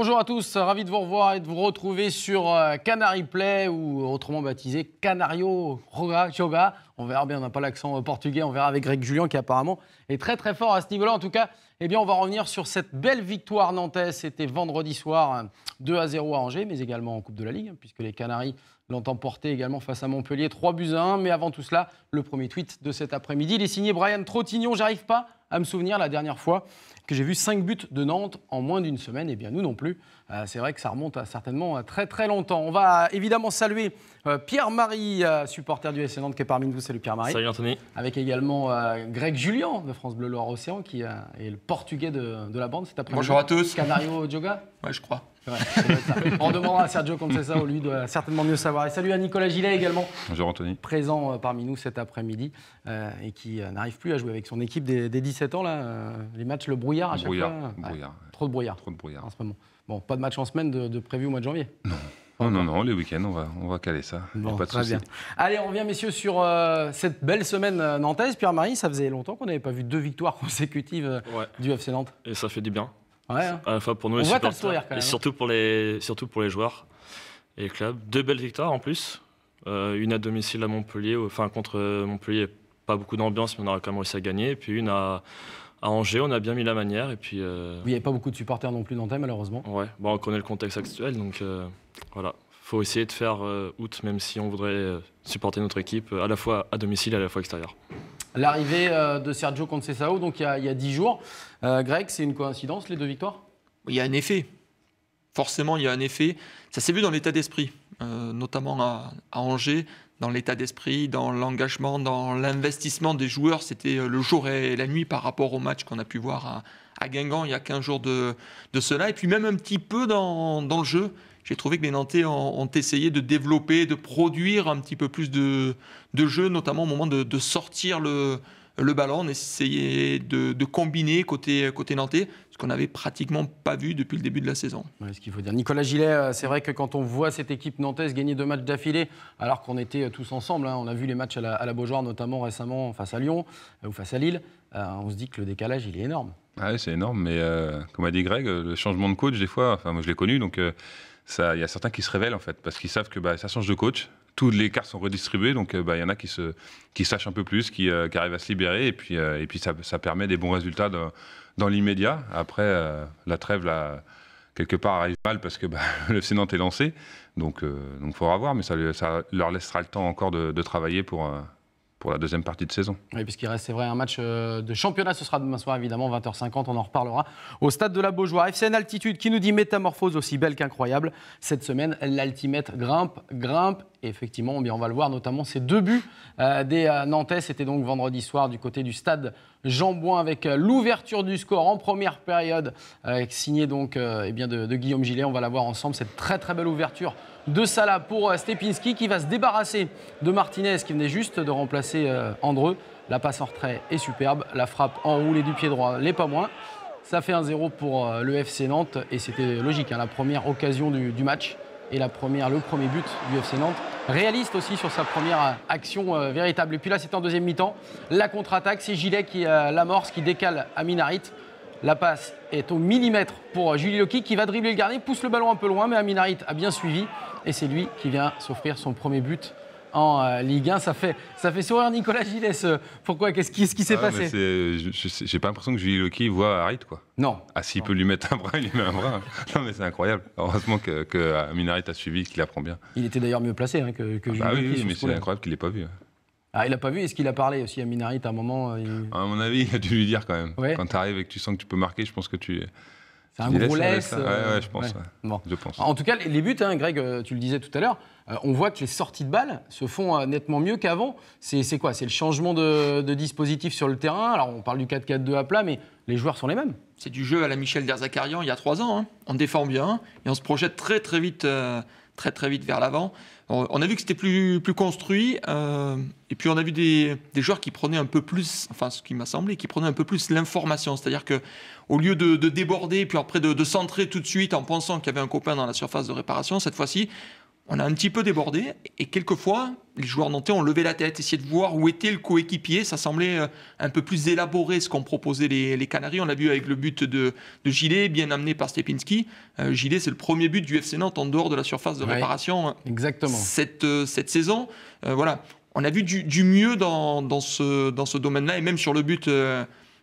Bonjour à tous, ravi de vous revoir et de vous retrouver sur euh, Canary Play ou autrement baptisé Canario Yoga. On verra bien, on n'a pas l'accent euh, portugais, on verra avec Greg Julien qui apparemment est très très fort à ce niveau-là. En tout cas, eh bien, on va revenir sur cette belle victoire nantaise. C'était vendredi soir 2 euh, à 0 à Angers, mais également en Coupe de la Ligue, hein, puisque les Canaries l'ont emporté également face à Montpellier 3 buts à 1. Mais avant tout cela, le premier tweet de cet après-midi, il est signé Brian Trottignon. J'arrive pas à me souvenir la dernière fois que j'ai vu 5 buts de Nantes en moins d'une semaine, et eh bien nous non plus. Euh, c'est vrai que ça remonte à, certainement très très longtemps. On va évidemment saluer euh, Pierre-Marie, euh, supporter du SC Nantes qui est parmi nous. Salut Pierre-Marie. Salut Anthony. Avec également Greg Julien de France Bleu Loire Océan qui est le portugais de, la bande cet après-midi. Bonjour à tous. Canario yoga Ouais, je crois. On demandera à Sergio au lieu de certainement mieux savoir. Et salut à Nicolas Gillet également. Bonjour Anthony. Présent parmi nous cet après-midi et qui n'arrive plus à jouer avec son équipe des, 17 ans. Là, les matchs, le brouillard à chaque fois. Ah, trop de brouillard. Trop de brouillard. En ce moment. Bon, pas de match en semaine de, prévu au mois de janvier Non. Oh, non, non, les week-ends, on va, on va caler ça. pas de très bien. Allez, on revient, messieurs, sur euh, cette belle semaine euh, nantaise. Pierre-Marie, ça faisait longtemps qu'on n'avait pas vu deux victoires consécutives euh, du FC Nantes. Et ça fait du bien. Ouais, hein. fois pour nous, Et hein. surtout pour, les, surtout pour les joueurs et les clubs. Deux belles victoires en plus. une à domicile à Montpellier, enfin contre Montpellier, pas beaucoup d'ambiance, mais on aura quand même réussi à gagner. Et puis une à à Angers, on a bien mis la manière. Et puis, euh, il n'y a pas beaucoup de supporters non plus d'Antin, malheureusement. Ouais, bon, on connaît le contexte actuel, donc euh, voilà. faut essayer de faire août, euh, même si on voudrait supporter notre équipe, à la fois à domicile et à la fois extérieur. L'arrivée de Sergio Conceição, donc il y, a, dix jours. Greg, c'est une coïncidence, les deux victoires Il y a un effet. Forcément, il y a un effet. Ça s'est vu dans l'état d'esprit. Euh, notamment à, Angers, dans l'état d'esprit, dans l'engagement, dans l'investissement des joueurs. C'était euh, le jour et la nuit par rapport au match qu'on a pu voir à, Guingamp il y a 15 jours de, cela. Et puis même un petit peu dans, le jeu. J'ai trouvé que les Nantais ont, essayé de développer, de produire un petit peu plus de, de jeu, notamment au moment de, sortir le, ballon, on essayait de, combiner côté, côté nantais qu'on n'avait pratiquement pas vu depuis le début de la saison. Ouais, ce qu'il faut dire. Nicolas Gillet, euh, c'est vrai que quand on voit cette équipe nantaise gagner deux matchs d'affilée, alors qu'on était euh, tous ensemble, hein, on a vu les matchs à la, à Beaujoire notamment récemment face à Lyon euh, ou face à Lille, on se dit que le décalage, il est énorme. Ah oui, c'est énorme, mais comme a dit Greg, le changement de coach, des fois, moi je l'ai connu, donc il y a certains qui se révèlent en fait, parce qu'ils savent que bah, ça change de coach, toutes les cartes sont redistribuées, donc euh, bah, il y en a qui se sachent un peu plus, qui, euh, qui arrivent à se libérer, et puis euh, ça, permet des bons résultats dans l'immédiat. Après, la trêve là quelque part arrive mal parce que bah, le sénat est lancé, donc il donc faudra voir, mais ça, leur laissera le temps encore de travailler pour pour la deuxième partie de saison. Oui, puisqu'il reste, c'est vrai, un match euh, de championnat. Ce sera demain soir, évidemment, 20h50. On en reparlera au stade de la Beaujoire. FCN Altitude qui nous dit métamorphose aussi belle qu'incroyable. Cette semaine, l'altimètre grimpe, grimpe. Et effectivement, eh on va le voir, notamment ces deux buts euh, des euh, Nantais. C'était donc vendredi soir du côté du stade Jean Boin avec euh, l'ouverture du score en première période, euh, signé donc euh, eh bien de, Guillaume Gillet. On va la voir ensemble, cette très très belle ouverture de Salah pour Stepinski qui va se débarrasser de Martinez qui venait juste de remplacer Andreu. La passe en retrait est superbe, la frappe enroulée du pied droit l'est pas moins. Ça fait 1-0 pour le FC Nantes et c'était logique, à hein, la première occasion du match et la première, le premier but du FC Nantes. Réaliste aussi sur sa première action euh, véritable. Et puis là, c'est en deuxième mi-temps. La contre-attaque, c'est Gilet qui euh, l'amorce, qui décale à La passe est au millimètre pour Julie Loki qui va dribbler le gardien, pousse le ballon un peu loin, mais Aminarit a bien suivi. Et c'est lui qui vient s'offrir son premier but en euh, Ligue 1. Ça fait, ça fait sourire Nicolas Gilles. Euh, pourquoi Qu'est-ce qui, s'est ah passé J'ai pas l'impression que Julie Loki voit Harit, quoi. Non. Ah, s'il peut lui mettre un bras, il lui met un bras. non, mais c'est incroyable. Heureusement que, que a suivi, qu'il apprend bien. Il était d'ailleurs mieux placé hein, que, que ah, bah Oui, mais c'est incroyable qu'il l'ait pas vu. Ah, il n'a pas vu. Est-ce qu'il a parlé aussi à Minarit à un moment euh, À mon avis, il a dû lui dire quand même. Quand tu arrives et que tu sens que tu peux marquer, je pense que tu. C'est un gros laisse. je pense. En tout cas, les buts, hein, Greg, euh, tu le disais tout à l'heure, euh, on voit que les sorties de balles se font euh, nettement mieux qu'avant. C'est quoi C'est le changement de, dispositif sur le terrain. Alors, on parle du 4-4-2 à plat, mais les joueurs sont les mêmes. C'est du jeu à la Michel Derzakarian il y a trois ans. Hein. On défend bien et on se projette très, très vite très très vite vers l'avant. On a vu que c'était plus, plus construit, euh, et puis on a vu des, joueurs qui prenaient un peu plus, enfin ce qui m'a semblé, qui prenaient un peu plus l'information, c'est-à-dire que au lieu de, déborder, puis après de, de, centrer tout de suite en pensant qu'il y avait un copain dans la surface de réparation, cette fois-ci, on a un petit peu débordé et quelquefois, les joueurs nantais ont levé la tête, essayé de voir où était le coéquipier. Ça semblait euh, un peu plus élaboré ce qu'ont proposé les, les, Canaries. On l'a vu avec le but de, de Gilet, bien amené par Stepinski. Euh, Gilet, c'est le premier but du FC Nantes en dehors de la surface de réparation hein, exactement. Cette, euh, cette saison. voilà. On a vu du, mieux dans, ce, dans ce domaine-là et même sur le but.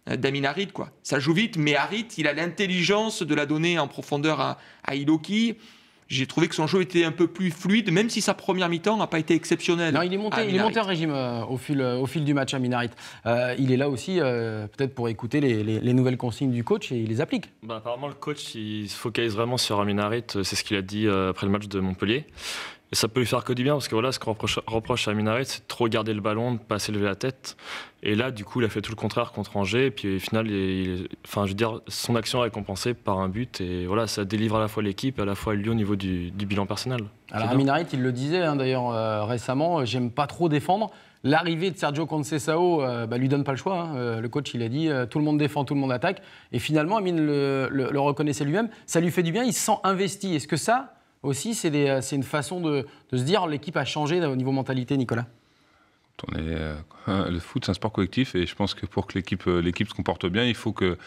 d'Amin Quoi. Ça joue vite, mais Harit, il a l'intelligence de la donner en profondeur à, à Iloki. J'ai trouvé que son jeu était un peu plus fluide, même si sa première mi-temps n'a pas été exceptionnelle. il est monté, ah, il est monté en régime euh, au, fil, euh, au fil du match à hein, Minarit. Euh, il est là aussi, peut-être pour écouter les, nouvelles consignes du coach et il les applique. Ben, apparemment, le coach, il se focalise vraiment sur Minarit. C'est ce qu'il a dit après le match de Montpellier. Et ça peut lui faire que du bien parce que voilà, ce qu'on reproche, à Minaret, c'est de trop garder le ballon, de pas s'élever la tête. Et là, du coup, il a fait tout le contraire contre Angers. Et puis, au final, enfin, je veux dire, son action est compensée par un but. Et voilà, ça délivre à la fois l'équipe et à la fois lui au niveau du, bilan personnel. Alors, à Minaret, il le disait hein, d'ailleurs euh, récemment euh, j'aime pas trop défendre. L'arrivée de Sergio Concesao euh, bah, lui donne pas le choix. Hein. le coach, il a dit tout le monde défend, tout le monde attaque. Et finalement, Amine le, le reconnaissait lui-même. Ça lui fait du bien, il se sent investi. Est-ce que ça, aussi, euh, c'est une façon de, se dire l'équipe a changé au niveau mentalité, Nicolas on euh, le foot, c'est un sport collectif et je pense que pour que l'équipe euh, l'équipe se comporte bien, il faut que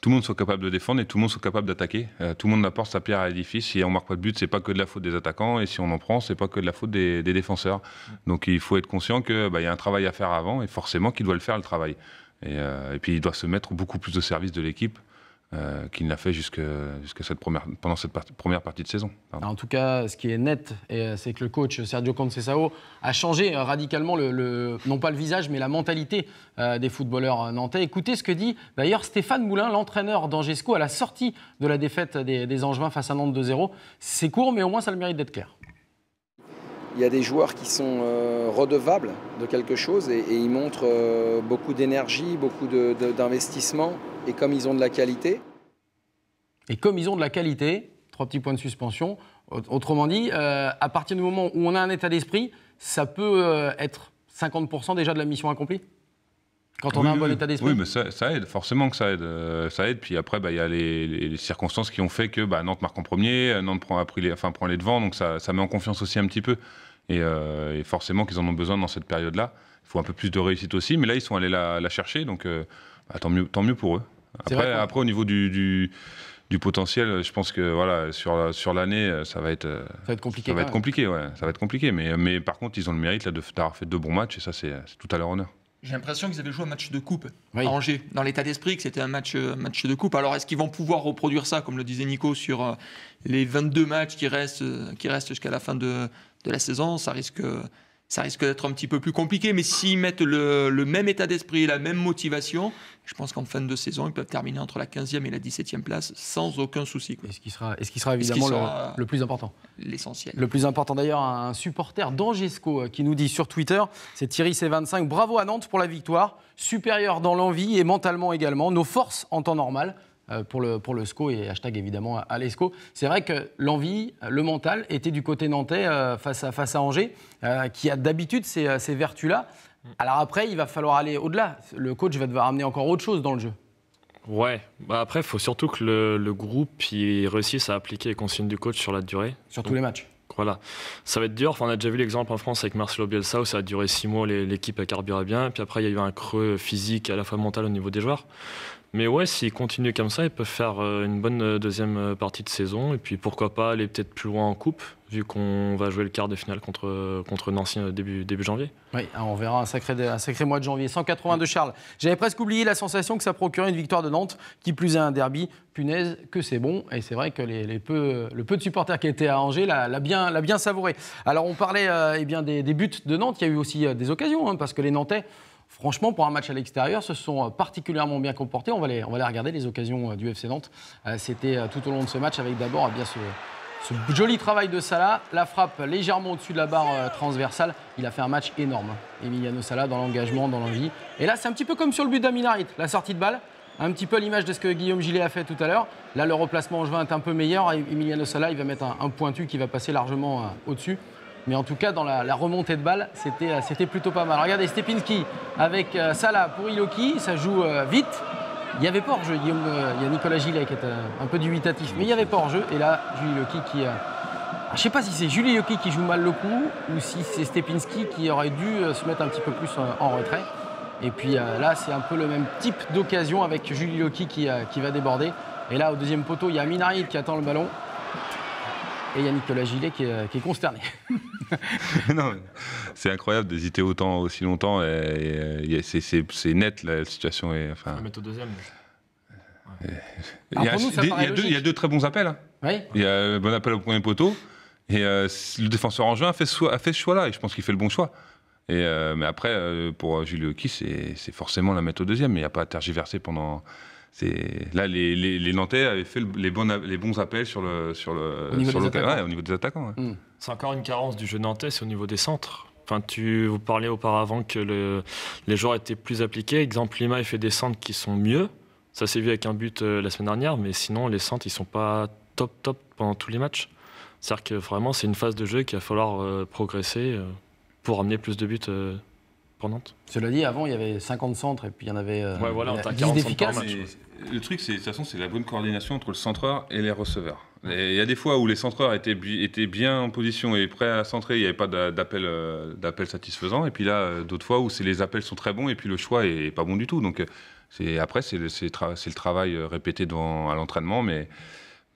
tout le monde soit capable de défendre et tout le monde soit capable d'attaquer. tout le monde apporte sa pierre à l'édifice. Si on marque pas de but, c'est pas que de la faute des attaquants et si on en prend, c'est pas que de la faute des, défenseurs. Donc il faut être conscient qu'il bah, y a un travail à faire avant et forcément qu'il doit le faire le travail. Et, et puis il doit se mettre beaucoup plus au service de l'équipe. Euh, qui qu'il n'a fait jusque, cette première, pendant cette première partie de saison. En tout cas, ce qui est net, euh, c'est que le coach Sergio Concesao a changé euh, radicalement, le, non pas le visage, mais la mentalité des footballeurs nantais. Écoutez ce que dit d'ailleurs Stéphane Moulin, l'entraîneur d'Angesco, à la sortie de la défaite des, des Angevins face à Nantes 2-0. C'est court, mais au moins ça le mérite d'être clair. Il y a des joueurs qui sont redevables de quelque chose et, ils montrent beaucoup d'énergie, beaucoup d'investissement et comme ils ont de la qualité. Et comme ils ont de la qualité, trois petits points de suspension. Autrement dit, euh, à partir du moment où on a un état d'esprit, ça peut euh, être 50% déjà de la mission accomplie quand on a un bon état d'esprit. Oui, mais ça, aide, forcément que ça aide. Euh, ça aide, puis après, bah, il y a les, circonstances qui ont fait que bah, Nantes marque en premier, Nantes prend, les, enfin, prend les devants, donc ça, ça, met en confiance aussi un petit peu. Et, forcément qu'ils en ont besoin dans cette période-là. Il faut un peu plus de réussite aussi, mais là, ils sont allés la, chercher, donc bah, mieux, tant mieux pour eux. Après, au niveau du, du, potentiel, je pense que voilà, sur, sur l'année, ça va être. Ça compliqué. ouais. Ça va être compliqué. Mais, mais par contre, ils ont le mérite d'avoir fait deux bons matchs et ça, c'est tout à leur honneur. J'ai l'impression qu'ils avaient joué un match de coupe à Angers, dans l'état d'esprit que c'était un match, euh, match de coupe. Alors est-ce qu'ils vont pouvoir reproduire ça, comme le disait Nico, sur euh, les 22 matchs qui restent, euh, qui restent jusqu'à la fin de, de la saison Ça risque ça risque d'être un petit peu plus compliqué. Mais s'ils mettent le, même état d'esprit et la même motivation, je pense qu'en fin de saison, ils peuvent terminer entre la 15e et la 17e place sans aucun souci. Et ce qui sera, ce qui sera évidemment le, plus important. L'essentiel. Le plus important d'ailleurs, un supporter d'Angesco euh, qui nous dit sur Twitter, c'est Thierry C25, bravo à Nantes pour la victoire, supérieure dans l'envie et mentalement également, nos forces en temps normal euh, pour le, pour le SCO et hashtag évidemment à l'ESCO. C'est vrai que l'envie, le mental était du côté nantais euh, face, à, face à Angers, euh, qui a d'habitude ces, vertus-là. Mm. Alors après, il va falloir aller au-delà. Le coach va devoir amener encore autre chose dans le jeu. Ouais, bah, après, il faut surtout que le, groupe réussisse à appliquer les consignes du coach sur la durée. Sur tous les matchs. Voilà. Ça va être dur. on a déjà vu l'exemple en France avec Marcelo Bielsa où ça a duré six mois, l'équipe a carburé bien. Puis après, il y a eu un creux physique à la fois mental au niveau des joueurs. Mais ouais, s'ils continuent comme ça, ils peuvent faire euh, une bonne euh, deuxième euh, partie de saison. Et puis pourquoi pas aller peut-être plus loin en coupe, vu qu'on va jouer le quart de finale contre, contre Nancy début, début janvier. Oui, ah, on verra un sacré, un sacré mois de janvier. 182 Charles. J'avais presque oublié la sensation que ça procurait une victoire de Nantes, qui plus est un derby. Punaise, que c'est bon. Et c'est vrai que les, peu, le peu de supporters qui étaient à Angers l'a bien, bien savouré. Alors on parlait eh bien, des, buts de Nantes. Il y a eu aussi des occasions, hein, parce que les Nantais franchement, pour un match à l'extérieur, se sont euh, particulièrement bien comportés. On va les, regarder, les occasions euh, du FC Nantes. Euh, c'était tout au long de ce match avec d'abord eh bien ce, joli travail de Salah, la frappe légèrement au-dessus de la barre transversale. Il a fait un match énorme, Emiliano Salah, dans l'engagement, dans l'envie. Et là, c'est un petit peu comme sur le but d'Aminarit, la sortie de balle. Un petit peu l'image de ce que Guillaume Gillet a fait tout à l'heure. Là, le replacement en juin est un peu meilleur. Emiliano Salah, il va mettre un pointu qui va passer largement au-dessus. Mais en tout cas, dans la, remontée de balle, euh, c'était plutôt pas mal. Regardez Stepinski avec euh, Salah pour Iloki, ça joue euh, vite. Il n'y avait pas hors-jeu, il y a Nicolas Gillet qui est un peu dubitatif, mais il n'y avait pas hors-jeu. Et là, Julie Iloki qui. Ah, je ne sais pas si c'est Julie Iloki qui joue mal le coup ou si c'est Stepinski qui aurait dû se mettre un petit peu plus en, retrait. Et puis là, c'est un peu le même type d'occasion avec Julie Iloki qui, qui va déborder. Et là, au deuxième poteau, il y a Minari qui attend le ballon. Et il y a Nicolas Gillet qui est, euh, consterné. non, c'est incroyable d'hésiter autant, aussi longtemps. Et, c'est net, la situation. Et, enfin... Mettre au deuxième. il, y a, deux, très bons appels. Hein. Il y a un euh, bon appel au premier poteau. Et euh, le défenseur en juin a fait ce, fait ce choix-là. Et je pense qu'il fait le bon choix. Et mais après, pour Julio Qui, c'est forcément la mettre au deuxième. Mais il n'y a pas à tergiverser pendant là les, les, Nantais avaient fait les, bons, les, bons, appels sur le sur le au niveau, des, attaquants. au niveau des hmm. C'est encore une carence du jeu nantais, c'est au niveau des centres. Enfin, tu vous parliez auparavant que le, les joueurs étaient plus appliqués. Exemple, Lima, il fait des centres qui sont mieux. Ça s'est vu avec un but euh, la semaine dernière, mais sinon, les centres, ils sont pas top, top pendant tous les matchs. C'est-à-dire que vraiment, c'est une phase de jeu qu'il va falloir euh, progresser euh, pour amener plus de buts cela dit, avant, il y avait 50 centres et puis il y en avait euh, Le truc, c'est de toute façon, c'est la bonne coordination entre le centreur et les receveurs. Il y a des fois où les centreurs étaient, étaient bien en position et prêts à centrer, il n'y avait pas d'appel euh, d'appel satisfaisant. Et puis là, euh, d'autres fois où les appels sont très bons et puis le choix est pas bon du tout. Donc après, c'est le, le, travail répété dans, à l'entraînement, mais,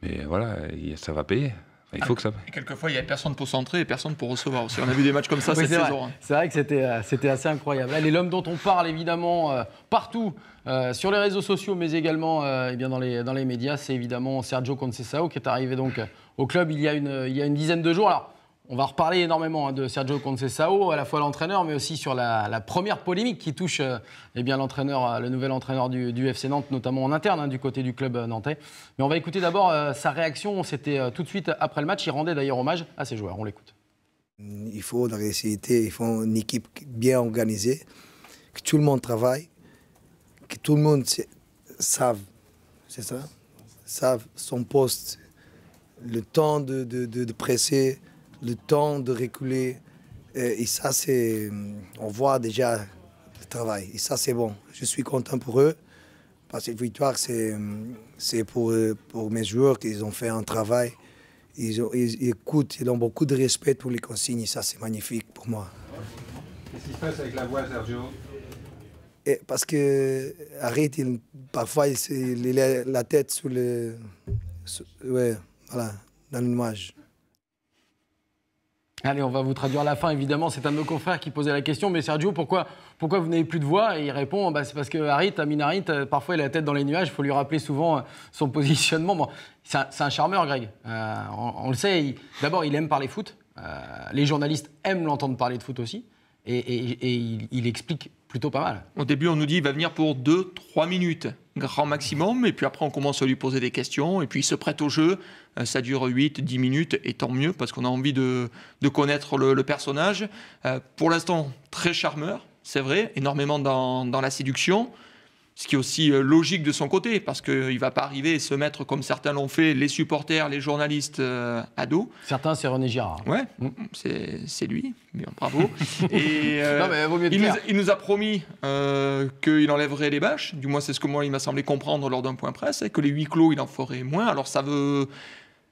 mais voilà, ça va payer. Il faut que ça. Et quelquefois, il n'y a personne pour centrer et personne pour recevoir aussi. On a vu des matchs comme ça cette saison. Hein. C'est vrai que c'était euh, assez incroyable. Et l'homme dont on parle évidemment euh, partout, euh, sur les réseaux sociaux, mais également eh bien, dans, les, dans les médias, c'est évidemment Sergio Concesao qui est arrivé donc au club il y a une, il y a une dizaine de jours. On va reparler énormément hein, de Sergio concesao, à la fois l'entraîneur, mais aussi sur la, première polémique qui touche euh, eh bien l'entraîneur, euh, le nouvel entraîneur du, FC Nantes, notamment en interne hein, du côté du club euh, nantais. Mais on va écouter d'abord sa réaction. C'était tout de suite après le match. Il rendait d'ailleurs hommage à ses joueurs. On l'écoute. Il faut la il faut une équipe bien organisée, que tout le monde travaille, que tout le monde sache c'est ça, savent son poste, le temps de presser le temps de reculer. Euh, et, ça, c'est, euh, on voit déjà le travail. Et ça, c'est bon. Je suis content pour eux. Parce que cette victoire, c'est euh, pour, pour mes joueurs qu'ils ont fait un travail. Ils, écoutent, ils ont beaucoup de respect pour les consignes. Et ça, c'est magnifique pour moi. Qu'est-ce qui se passe avec la voix, Sergio et eh, Parce que Arrête, parfois, il, il, a la tête sous le. ouais, voilà, dans le nuage Allez, on va vous traduire la fin, évidemment. C'est un de nos confrères qui posait la question. Mais Sergio, pourquoi, pourquoi vous n'avez plus de voix Et il répond bah, c'est parce que Harit, Amin Harit, euh, parfois il a la tête dans les nuages. Il faut lui rappeler souvent euh, son positionnement. Bon, c'est un, charmeur, Greg. Euh, on, le sait. D'abord, il aime parler foot. les journalistes aiment l'entendre parler de foot aussi. Et, il, explique plutôt pas mal. Au début, on nous dit il va venir pour 2-3 minutes, grand maximum, et puis après, on commence à lui poser des questions, et puis il se prête au jeu. Euh, ça dure 8-10 minutes, et tant mieux, parce qu'on a envie de, connaître le, personnage. Euh, pour l'instant, très charmeur, c'est vrai, énormément dans, dans la séduction ce qui est aussi euh, logique de son côté, parce qu'il ne va pas arriver et se mettre, comme certains l'ont fait, les supporters, les journalistes euh, à dos. Certains, c'est René Girard. Oui, c'est lui, euh, mais bravo. et, il, nous, a promis qu'il enlèverait les bâches, du moins c'est ce que moi il m'a semblé comprendre lors d'un point presse, hein, que les huit clos, il en ferait moins. Alors ça veut...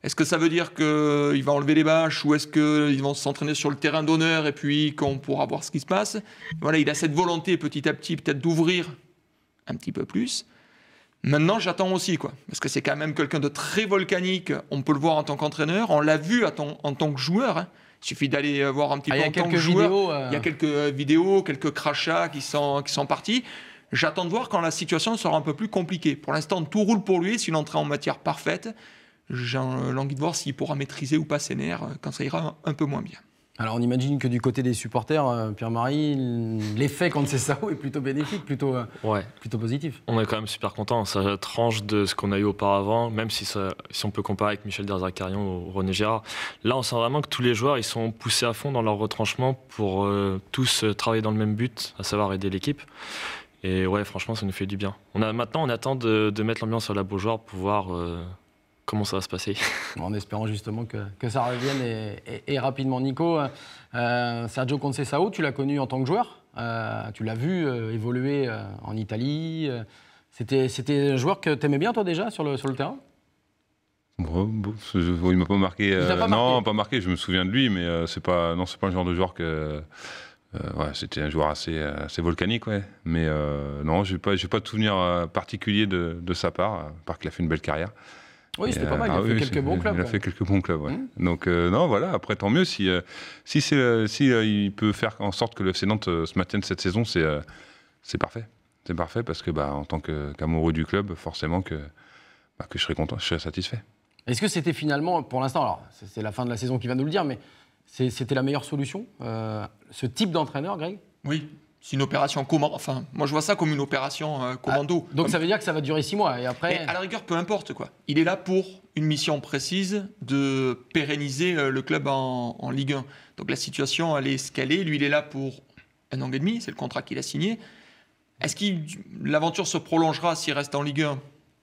Est-ce que ça veut dire qu'il va enlever les bâches ou est-ce qu'ils vont s'entraîner sur le terrain d'honneur et puis qu'on pourra voir ce qui se passe Voilà, il a cette volonté petit à petit peut-être d'ouvrir un petit peu plus. Maintenant, j'attends aussi, quoi, parce que c'est quand même quelqu'un de très volcanique. On peut le voir en tant qu'entraîneur, on l'a vu en tant que joueur. Hein. Il suffit d'aller voir un petit ah, peu en tant que joueur. Euh. Il y a quelques vidéos, quelques crachats qui sont, qui sont partis. J'attends de voir quand la situation sera un peu plus compliquée. Pour l'instant, tout roule pour lui. S'il entre en matière parfaite. J'ai envie de voir s'il pourra maîtriser ou pas ses nerfs euh, quand ça ira un peu moins bien. Alors on imagine que du côté des supporters, euh, Pierre-Marie, l'effet contre c'est est plutôt bénéfique, plutôt, euh, plutôt positif. On est quand même super content. Hein. Ça tranche de ce qu'on a eu auparavant, même si, si on peut comparer avec Michel carion ou René Gérard. Là, on sent vraiment que tous les joueurs, ils sont poussés à fond dans leur retranchement pour euh, tous travailler dans le même but, à savoir aider l'équipe. Et ouais, franchement, ça nous fait du bien. On a, maintenant, on attend de, mettre l'ambiance à la Beaujoire pour pouvoir comment ça va se passer. En espérant justement que, ça revienne et, rapidement. Nico, euh, euh, Sergio Concesao, tu l'as connu en tant que joueur, euh, tu l'as vu évoluer en Italie. C'était, un joueur que tu aimais bien toi déjà sur le, terrain oh, Il ne m'a pas marqué. non, pas marqué, je me souviens de lui, mais c'est pas, non, c'est pas le genre de joueur que... c'était un joueur assez, volcanique, ouais. Mais non, je n'ai pas, de souvenir particulier de, sa part, parce qu'il a fait une belle carrière. Oui, c'était pas mal. Il a fait quelques bons clubs. Il a fait quelques bons clubs, Donc, euh, non, voilà. Après, tant mieux si, euh, si, euh, si il peut faire en sorte que le FC Nantes se maintienne cette saison, c'est c'est parfait. C'est parfait parce que, bah, en tant qu'amoureux du club, forcément que, bah, que je serais content, je serais satisfait. Est-ce que c'était finalement, pour l'instant, alors c'est la fin de la saison qui va nous le dire, mais c'était la meilleure solution, ce type d'entraîneur, Greg Oui, c'est une opération commando. Enfin, moi je vois ça comme une opération euh, ah, commando. donc ça veut dire que ça va durer six mois et après. à la rigueur, peu importe quoi. Il est là pour une mission précise de pérenniser euh, le club en, Ligue 1. Donc la situation elle est escalée. Lui, il est là pour un an et demi. C'est le contrat qu'il a signé. Est-ce que l'aventure se prolongera s'il reste en Ligue 1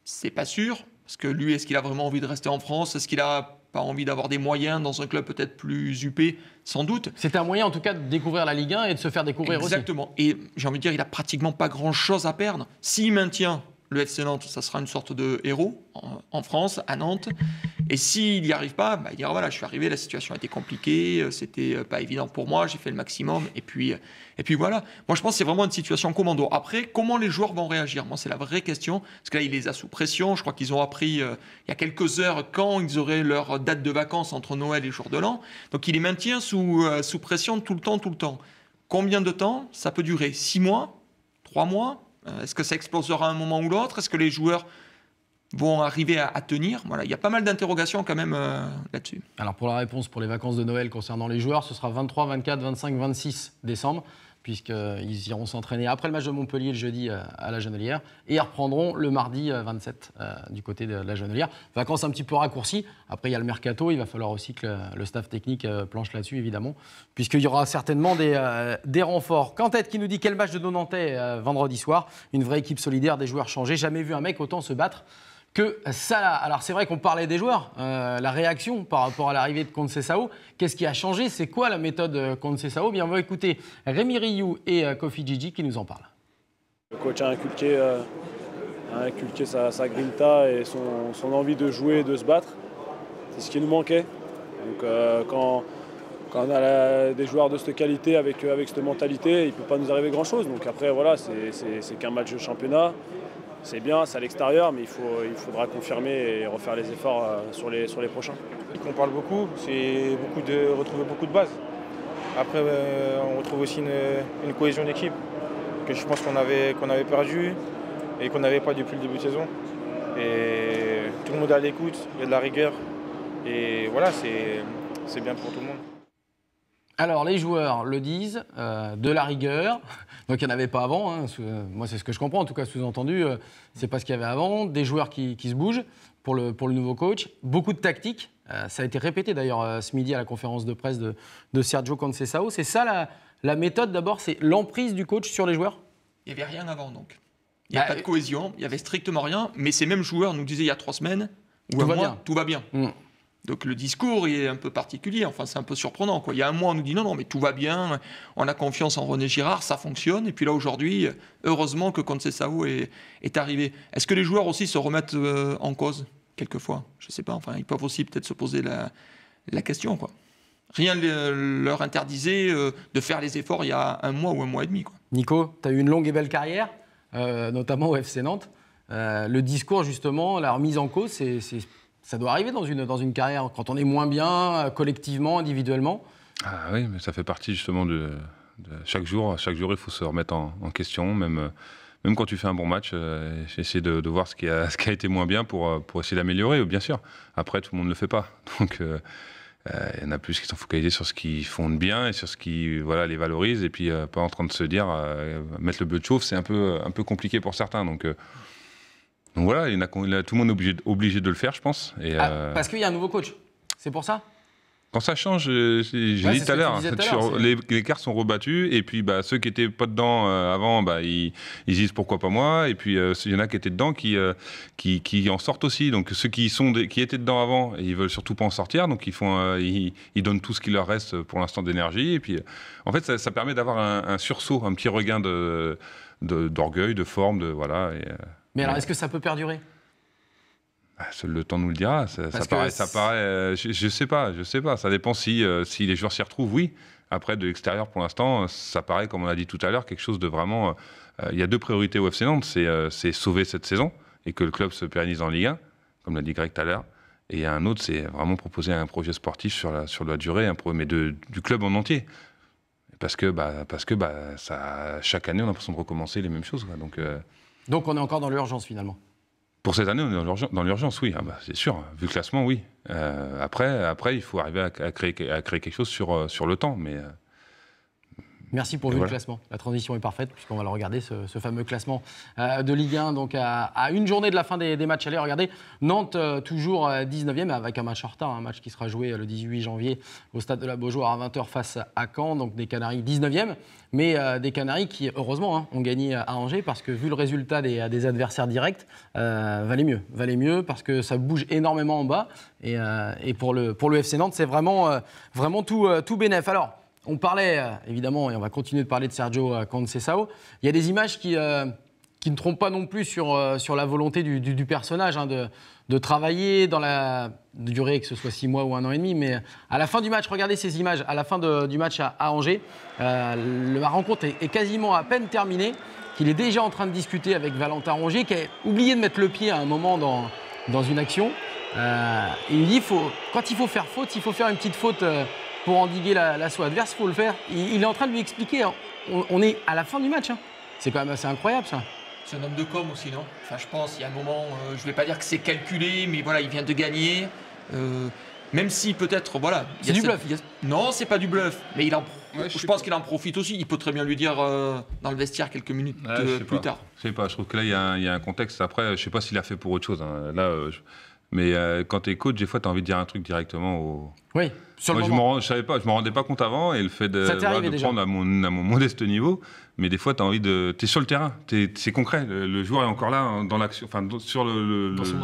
C'est pas sûr. Parce que lui, est-ce qu'il a vraiment envie de rester en France Est-ce qu'il a pas envie d'avoir des moyens dans un club peut-être plus huppé, sans doute. C'est un moyen en tout cas de découvrir la Ligue 1 et de se faire découvrir Exactement. aussi. Exactement. Et j'ai envie de dire, il a pratiquement pas grand-chose à perdre. S'il maintient le FC Nantes, ça sera une sorte de héros en France, à Nantes. Et s'il n'y arrive pas, bah, il dira voilà, je suis arrivé, la situation était compliquée, euh, c'était euh, pas évident pour moi, j'ai fait le maximum, et puis, euh, et puis voilà. Moi, je pense que c'est vraiment une situation commando. Après, comment les joueurs vont réagir Moi, c'est la vraie question, parce que là, il les a sous pression. Je crois qu'ils ont appris il y a quelques heures quand ils auraient leur date de vacances entre Noël et Jour de l'An. Donc, il les maintient sous, sous pression tout le temps, tout le temps. Combien de temps ça peut durer Six mois Trois mois Est-ce que ça explosera à un moment ou l'autre Est-ce que les joueurs vont arriver à, tenir Voilà, il y a pas mal d'interrogations quand même euh, là-dessus. Alors pour la réponse pour les vacances de Noël concernant les joueurs, ce sera 23, 24, 25, 26 décembre puisqu'ils iront s'entraîner après le match de Montpellier le jeudi euh, à la Genelière et reprendront le mardi 27 euh, du côté de la Genelière. Vacances un petit peu raccourcies. Après, il y a le mercato. Il va falloir aussi que le, staff technique planche là-dessus, évidemment, puisqu'il y aura certainement des, renforts des renforts. Quantette qui nous dit quel match de Donantais vendredi soir. Une vraie équipe solidaire, des joueurs changés. Jamais vu un mec autant se battre que Alors c'est vrai qu'on parlait des joueurs, euh, la réaction par rapport à l'arrivée de Sao. Qu'est-ce qui a changé C'est quoi la méthode euh, Saou Bien, on va écouter Rémi Riou et euh, Kofi Gigi qui nous en parlent. Le coach a inculqué, a sa, grinta et son, envie de jouer, de se battre. C'est ce qui nous manquait. Donc quand, on a des joueurs de cette qualité avec, avec cette mentalité, il ne peut pas nous arriver grand-chose. Donc après, voilà, c'est qu'un match de championnat c'est bien, c'est à l'extérieur, mais il, faudra confirmer et refaire les efforts euh, sur les, sur les prochains. On parle beaucoup, c'est beaucoup de retrouver beaucoup de bases. Après, euh, on retrouve aussi une, cohésion d'équipe que je pense qu'on avait, perdue et qu'on n'avait pas depuis le début de saison. Et tout le monde est à l'écoute, il y a de la rigueur. Et voilà, c'est bien pour tout le monde. Alors, les joueurs le disent, euh, de la rigueur. Donc, il n'y en avait pas avant. Hein, euh, moi, c'est ce que je comprends. En tout cas, sous-entendu, euh, c'est pas ce qu'il y avait avant. Des joueurs qui, se bougent pour le, pour le nouveau coach. Beaucoup de tactiques ça a été répété d'ailleurs ce midi à la conférence de presse de, Sergio Concesao. C'est ça la, méthode d'abord C'est l'emprise du coach sur les joueurs Il n'y avait rien avant donc. Il n'y a bah, pas de cohésion, il n'y avait strictement rien. Mais ces mêmes joueurs nous disaient il y a trois semaines ou tout, va, bien. tout va bien. Mm. Donc le discours est un peu particulier, enfin c'est un peu surprenant. Quoi. Il y a un mois, on nous dit non, non, mais tout va bien, on a confiance en René Girard, ça fonctionne. Et puis là, aujourd'hui, heureusement que Concesao est, est arrivé. Est-ce que les joueurs aussi se remettent euh, en cause, quelquefois Je ne sais pas, enfin ils peuvent aussi peut-être se poser la, question. Rien ne leur interdisait euh, de faire les efforts il y a un mois ou un mois et demi. Nico, tu as eu une longue et belle carrière, euh, notamment au FC Nantes. le discours, justement, la remise en cause, c'est ça doit arriver dans une, dans une carrière, quand on est moins bien, euh, collectivement, individuellement. Ah oui, mais ça fait partie justement de, chaque jour. Chaque jour, il faut se remettre en, question, même, euh, même quand tu fais un bon match, euh, essayer de, voir ce qui, a, ce qui a été moins bien pour, pour essayer d'améliorer, bien sûr. Après, tout le monde ne le fait pas. Donc. il y en a plus qui sont focalisés sur ce qu'ils font de bien et sur ce qui voilà, les valorise, et puis pas en train de se dire mettre le bleu de chauffe, c'est un peu, un peu compliqué pour certains. Donc donc voilà, il a, tout le monde obligé, obligé, de le faire, je pense. Et, ah, euh, Parce qu'il y a un nouveau coach, c'est pour ça quand ça change, euh, j'ai dit tout à l'heure, hein, les, les, cartes sont rebattues et puis bah, ceux qui étaient pas dedans euh, avant, bah, ils, disent pourquoi pas moi et puis il y en a qui étaient dedans qui, qui, en sortent aussi. Donc ceux qui, sont qui étaient dedans avant, et ils veulent surtout pas en sortir, donc ils, font, ils, donnent tout ce qui leur reste pour l'instant d'énergie et puis en fait ça, permet d'avoir un, sursaut, un petit regain d'orgueil, de, de, forme, de voilà. Et, mais alors, est-ce que ça peut perdurer Seul ah, le temps nous le dira. Ça, ça paraît, ça paraît euh, je, ne sais pas, je sais pas. Ça dépend si, euh, si les joueurs s'y retrouvent, oui. Après, de l'extérieur, pour l'instant, ça paraît, comme on a dit tout à l'heure, quelque chose de vraiment. Euh, il y a deux priorités au FC Nantes c'est sauver cette saison et que le club se pérennise en Ligue 1, comme l'a dit Greg tout à l'heure. Et un autre, c'est vraiment proposer un projet sportif sur la, sur la durée, un mais de, du club en entier. Parce que, bah, parce que bah, ça, chaque année, on a l'impression de recommencer les mêmes choses. Donc. Donc on est encore dans l'urgence finalement pour cette année, on est dans l'urgence, oui, ah, bah, c'est sûr, hein. vu le classement, oui. Euh, après, après, il faut arriver à, créer, à créer quelque chose sur, euh, sur le temps, mais euh, Merci pour le classement. La transition est parfaite puisqu'on va le regarder, ce, fameux classement euh, de Ligue 1. Donc à, une journée de la fin des, matchs, allez regardez. Nantes euh, toujours 19e euh, avec un match en retard, un match qui sera joué le 18 janvier au stade de la Beaujoire à 20h face à Caen. Donc des Canaries 19e, mais des Canaries qui heureusement hein, ont gagné à Angers parce que vu le résultat des, adversaires directs, valait mieux. Valait mieux parce que ça bouge énormément en bas. Et, pour, le, pour le FC Nantes, c'est vraiment, vraiment tout, tout bénef. Alors, on parlait, euh, évidemment, et on va continuer de parler de Sergio Sao. Euh, il y a des images qui, euh, qui ne trompent pas non plus sur, sur la volonté du, personnage hein, de, travailler dans la durée, que ce soit six mois ou un an et demi. Mais à la fin du match, regardez ces images, à la fin du match à, Angers, la rencontre est, quasiment à peine terminée, qu'il est déjà en train de discuter avec Valentin Angers qui a oublié de mettre le pied à un moment dans, dans une action. et il dit faut, quand il faut faire faute, il faut faire une petite faute pour endiguer la la adverse, il faut le faire. Il, est en train de lui expliquer. Hein. On, est à la fin du match. Hein. C'est quand même assez incroyable ça. C'est un homme de com aussi, non Enfin, je pense, il y a un moment, euh, je ne vais pas dire que c'est calculé, mais voilà, il vient de gagner. Euh, même si peut-être, voilà. C'est du bluff. A... Non, c'est pas du bluff, mais il en je, pense qu'il en profite aussi. Il peut très bien lui dire euh, dans le vestiaire quelques minutes plus tard. Je sais pas. Je trouve que là, il y, a un contexte. Après, je ne sais pas s'il a fait pour autre chose. Hein. Là, mais euh, quand tu es coach, des fois, tu as envie de dire un truc directement au. Oui, sur le je ne m'en rendais pas compte avant, et le fait de, prendre à mon, à mon, modeste niveau, mais des fois, tu as envie de. Tu es sur le terrain, c'est concret. Le, joueur est encore là, hein, dans l'action, enfin, sur le. dans son,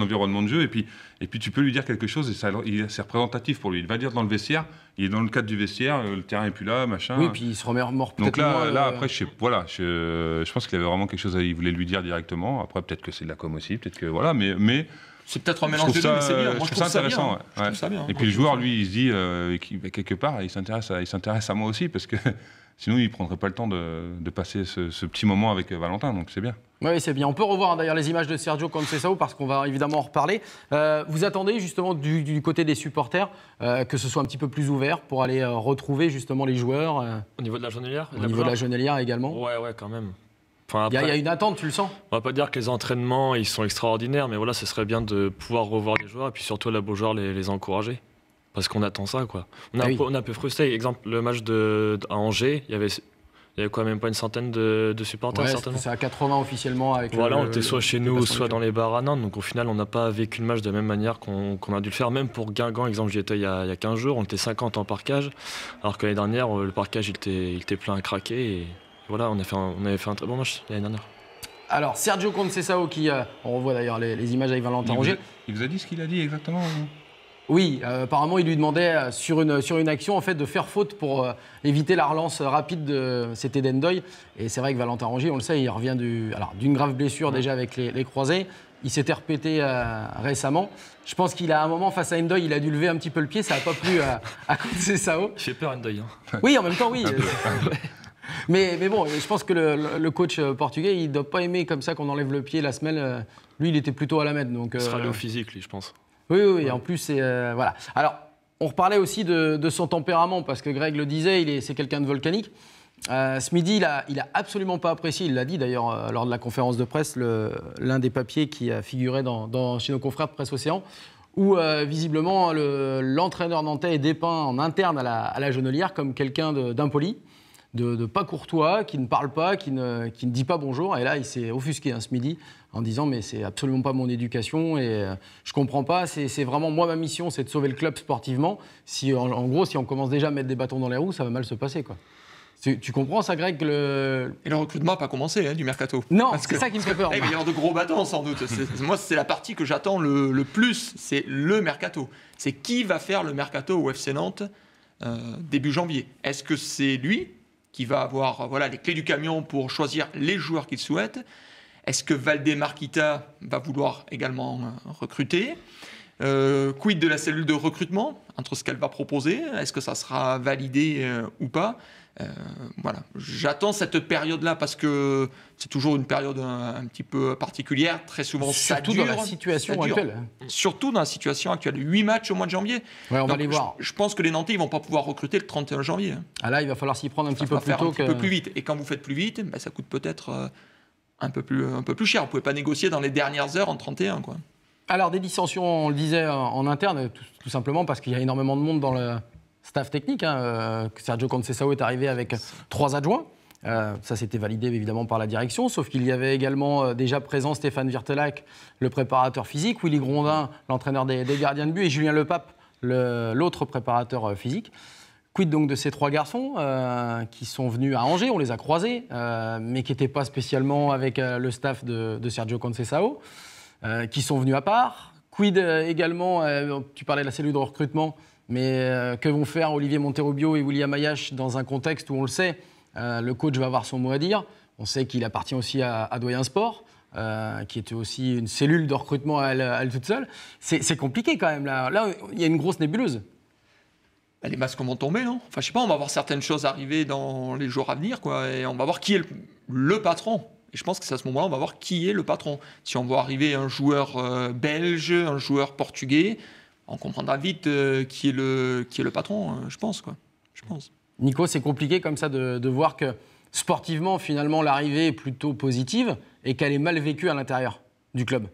environnement, de jeu, et puis, et puis tu peux lui dire quelque chose, et c'est représentatif pour lui. Il va dire dans le vestiaire, il est dans le cadre du vestiaire, euh, le terrain est plus là, machin. Oui, et puis il se remet mort Donc là, là euh, après, je, sais, voilà, je, je pense qu'il avait vraiment quelque chose, à, il voulait lui dire directement. Après, peut-être que c'est de la com aussi, peut-être que. Voilà, mais. mais c'est peut-être un mélange de deux, mais c'est bien. Euh, moi, je, trouve ça intéressant. Et puis le joueur, lui, il se dit, euh, bah, quelque part, il s'intéresse à, à moi aussi, parce que sinon, il ne prendrait pas le temps de, passer ce, petit moment avec euh, Valentin, donc c'est bien. Oui, c'est bien. On peut revoir hein, d'ailleurs les images de Sergio ça parce qu'on va évidemment en reparler. vous attendez justement du, côté des supporters que ce soit un petit peu plus ouvert pour aller retrouver justement les joueurs Au niveau de la journalière Au niveau de la journalière également Ouais, ouais, quand même il y, a une attente, tu le sens On va pas dire que les entraînements, ils sont extraordinaires, mais voilà, ce serait bien de pouvoir revoir les joueurs et puis surtout la Beaujoire les, les encourager. Parce qu'on attend ça, quoi. On a, ah un peu frustré. Exemple, le match de, à Angers, il y avait quoi, même pas une centaine de, supporters, C'est à 80 officiellement avec Voilà, on était soit chez nous, soit dans les bars à Nantes. Donc au final, on n'a pas vécu le match de la même manière qu'on a dû le faire. Même pour Guingamp, exemple, j'y étais il y, a, 15 jours, on était 50 en parcage. Alors que l'année dernière, euh, le parcage, était, plein à craquer. Et voilà, on, avait fait un très bon match l'année dernière. Alors, Sergio Concesao, qui, euh, on revoit d'ailleurs les, images avec Valentin Roger. Il vous a dit ce qu'il a dit exactement hein Oui, euh, apparemment, il lui demandait euh, sur, une, sur une action en fait, de faire faute pour éviter la relance rapide de cet Eden Et c'est vrai que Valentin Rongier, on le sait, il revient d'une grave blessure déjà avec les, croisés. Il s'était répété récemment. Je pense qu'il a un moment, face à Endoy, il a dû lever un petit peu le pied. Ça n'a pas plu à, à J'ai peur, Endoy. Hein. Oui, en même temps, oui. mais, bon, je pense que le, coach euh, portugais, il ne doit pas aimer comme ça qu'on enlève le pied, la semelle. Euh, lui, il était plutôt à la mettre. Donc, sera euh, le physique, lui, je pense. Oui, oui, et en plus, c'est. voilà. Alors, on reparlait aussi de, son tempérament, parce que Greg le disait, est, c'est quelqu'un de volcanique. ce midi, il a, il a, absolument pas apprécié, il l'a dit d'ailleurs lors de la conférence de presse, l'un des papiers qui a figuré dans, chez nos confrères de Presse Océan, où visiblement l'entraîneur nantais est dépeint en interne à la, à comme quelqu'un d'impoli de, pas courtois, qui ne parle pas, qui ne, qui ne dit pas bonjour. Et là, il s'est offusqué hein, ce midi en disant mais c'est absolument pas mon éducation et euh, je comprends pas. C'est vraiment moi ma mission, c'est de sauver le club sportivement. Si en, gros, si on commence déjà à mettre des bâtons dans les roues, ça va mal se passer quoi. Tu comprends ça, Greg le... Et le recrutement n'a pas commencé hein, du mercato. Non, c'est que... ça qui me fait peur. Eh, il y a de gros bâtons sans doute. moi, c'est la partie que j'attends le, le, plus, c'est le mercato. C'est qui va faire le mercato au FC Nantes euh, début janvier Est-ce que c'est lui qui va avoir euh, voilà, les clés du camion pour choisir les joueurs qu'il souhaite. Est-ce que Valdé Marquita va vouloir également euh, recruter euh, Quid de la cellule de recrutement entre ce qu'elle va proposer Est-ce que ça sera validé ou pas euh, voilà, j'attends cette période-là parce que c'est toujours une période un, petit peu particulière. Très souvent, surtout ça dure, dans la situation actuelle. Hein. Surtout dans la situation actuelle. 8 matchs au mois de janvier. Ouais, on va les voir. Je, pense que les Nantais ils vont pas pouvoir recruter le 31 janvier. Hein. Ah là, il va falloir s'y prendre un petit peu plus tôt. Un petit peu plus vite. Et quand vous faites plus vite, ben, ça coûte peut-être euh, un, peu plus, un peu plus cher. Vous pouvez pas négocier dans les dernières heures en 31, quoi. Alors, des dissensions, on le disait en interne, tout simplement parce qu'il y a énormément de monde dans le, staff technique. Hein, euh, Sergio Concesao est arrivé avec euh, trois adjoints. Euh, ça, c'était validé évidemment par la direction, sauf qu'il y avait également déjà présent Stéphane Virtelac, le préparateur physique, Willy Grondin, l'entraîneur des, gardiens de but, et Julien Lepape, l'autre préparateur physique. Quid donc de ces trois garçons qui sont venus à Angers, on les a croisés, mais qui n'étaient pas spécialement avec le staff de, de Sergio Concesao, qui sont venus à part. Quid également, tu parlais de la cellule de recrutement, mais euh, que vont faire Olivier Monterobio et William Ayash dans un contexte où on le sait, euh, le coach va avoir son mot à dire. On sait qu'il appartient aussi à, à Doyen Sport. Euh, qui était aussi une cellule de recrutement à elle, toute seule. C'est compliqué quand même. Là. là, il y a une grosse nébuleuse. Bah, les masques vont tomber, non Enfin, je sais pas, on va voir certaines choses arriver dans les jours à venir, quoi. Et on va voir qui est le, patron. Et je pense que c'est à ce moment-là, on va voir qui est le patron. Si on voit arriver un joueur belge, un joueur portugais, on comprendra vite euh, qui, est le, qui est le patron, euh, je pense. Quoi. Je pense. Nico, c'est compliqué comme ça de, voir que sportivement, finalement, l'arrivée est plutôt positive et qu'elle est mal vécue à l'intérieur du club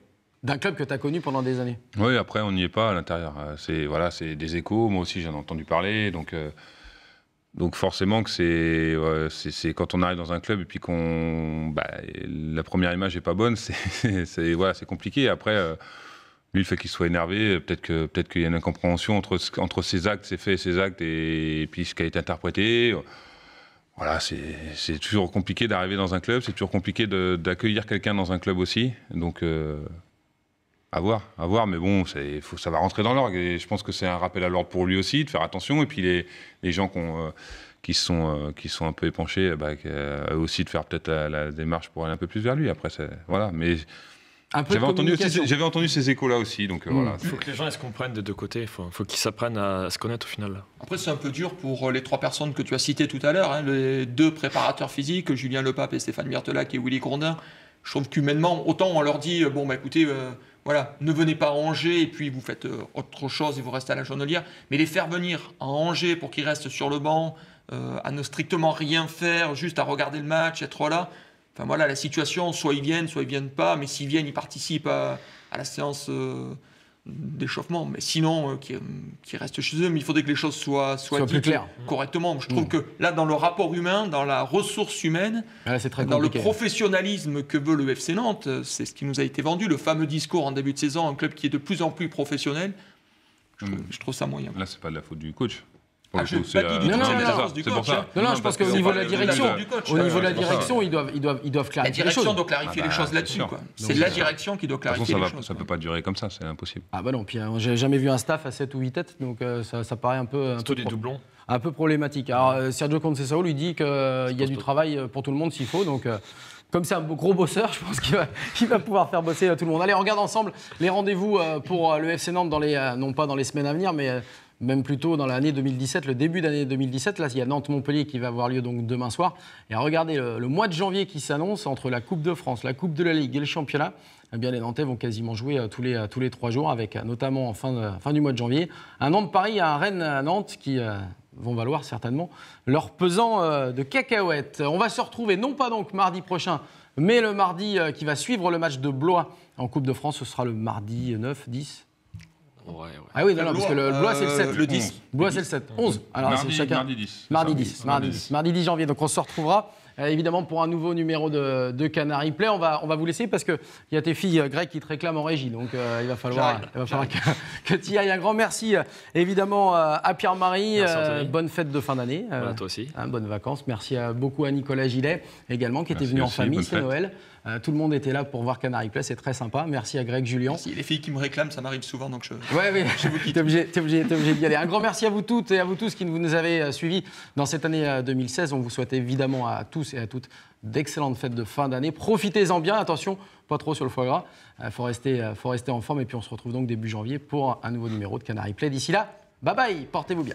d'un club que tu as connu pendant des années. Oui, après, on n'y est pas à l'intérieur. Euh, c'est voilà, c'est des échos. Moi aussi, j'en ai entendu parler. Donc, donc forcément que c'est, c'est, quand on arrive dans un club et puis qu'on, bah, la première image n'est pas bonne. C'est, voilà, c'est compliqué. Après lui, le fait qu'il soit énervé, peut-être que peut-être qu'il y a une incompréhension entre entre ses actes, ses faits, ses actes et, puis ce qui a été interprété. Voilà, c'est toujours compliqué d'arriver dans un club, c'est toujours compliqué d'accueillir quelqu'un dans un club aussi. Donc, euh, à voir, à voir. Mais bon, faut, ça va rentrer dans l'orgue. Et je pense que c'est un rappel à l'ordre pour lui aussi, de faire attention. Et puis les, les gens euh, qui, euh, qui, sont, qui sont un peu épanchés, bah, aussi de faire peut-être la, la, démarche pour aller un peu plus vers lui. Après, voilà. Mais j'avais entendu, entendu, ces échos-là aussi, donc euh, Il faut que les gens se comprennent des deux côtés, il faut, qu'ils s'apprennent à, se connaître au final. Après, c'est un peu dur pour euh, les trois personnes que tu as citées tout à l'heure, hein. les deux préparateurs physiques, Julien Lepape et Stéphane Bertelac et Willy Grondin. Je trouve qu'humainement, autant on leur dit, euh, bon, bah écoutez, voilà, ne venez pas à Angers et puis vous faites autre chose et vous restez à la journalière, mais les faire venir à Angers pour qu'ils restent sur le banc, à ne strictement rien faire, juste à regarder le match, être là Enfin voilà, la situation, soit ils viennent, soit ils viennent pas, mais s'ils viennent, ils participent à, la séance euh, d'échauffement. Mais sinon, euh, qu'ils qui restent chez eux, mais il faudrait que les choses soient, correctement. Je trouve mmh. que là, dans le rapport humain, dans la ressource humaine, ah, dans le professionnalisme que veut le FC Nantes, c'est ce qui nous a été vendu, le fameux discours en début de saison, un club qui est de plus en plus professionnel. Je, mmh. trouve, ça moyen. Là, c'est pas de la faute du coach non, non, non, Non, je pense qu'au niveau de la direction, au niveau de la direction, ils doivent, ils doivent, ils doivent clarifier les choses. La direction doit clarifier ah, les bah, choses là-dessus. C'est la direction qui doit clarifier les choses. Ça ne peut pas durer comme ça, c'est impossible. Ah bah non, puis hein, j'ai jamais vu un staff à 7 ou 8 têtes, donc euh, ça paraît un peu. C'est des doublons un peu problématique. Alors euh, Sergio Conceição lui dit qu'il euh, y a du travail pour tout le monde s'il faut, donc comme c'est un gros bosseur, je pense qu'il va, va, pouvoir faire bosser tout le monde. Allez, on regarde ensemble les rendez-vous pour le FC Nantes, dans les, non pas dans les semaines à venir, mais même plutôt dans l'année 2017, le début d'année 2017. Là, il y a Nantes-Montpellier qui va avoir lieu donc demain soir. Et regardez le, mois de janvier qui s'annonce entre la Coupe de France, la Coupe de la Ligue et le championnat. Eh bien, les Nantais vont quasiment jouer euh, tous les, euh, tous les trois jours, avec euh, notamment en fin, fin du mois de janvier un Nantes-Paris, un Rennes-Nantes qui vont valoir certainement leur pesant de cacahuètes. On va se retrouver non pas donc mardi prochain, mais le mardi qui va suivre le match de Blois en Coupe de France. Ce sera le mardi 9, 10 ah oui, non, parce que le Blois, c'est le 7. Euh, le 10. Blois, mmh. c'est le 7. 11. Mmh. Alors, mardi, chacun. Mardi 10. Mardi 10. Mardi 10. janvier. Donc, on se retrouvera. Euh, évidemment pour un nouveau numéro de, Canary Play. On va, vous laisser parce qu'il y a tes filles euh, grecques qui te réclament en régie. Donc il va falloir, que, tu y ailles. Un grand merci évidemment à Pierre-Marie. bonne fête de fin d'année. Voilà, toi aussi. Hein, vacances. Merci à, beaucoup à Nicolas Gillet également qui était venu en famille. C'est Noël. Euh, tout le monde était là pour voir Canary Play, c'est très sympa. Merci à Greg, Julien. Merci. Les filles qui me réclament, ça m'arrive souvent, donc je. Ouais, oui, t'es obligé, obligé, obligé d'y aller. Un grand merci à vous toutes et à vous tous qui nous avez euh, suivis dans cette année 2016. Euh, on vous souhaite évidemment à tous et à toutes d'excellentes fêtes de fin d'année. Profitez-en bien, attention, pas trop sur le foie gras. Il faut rester, faut rester en forme et puis on se retrouve donc début janvier pour un nouveau numéro de Canary Play. D'ici là, bye bye, portez-vous bien.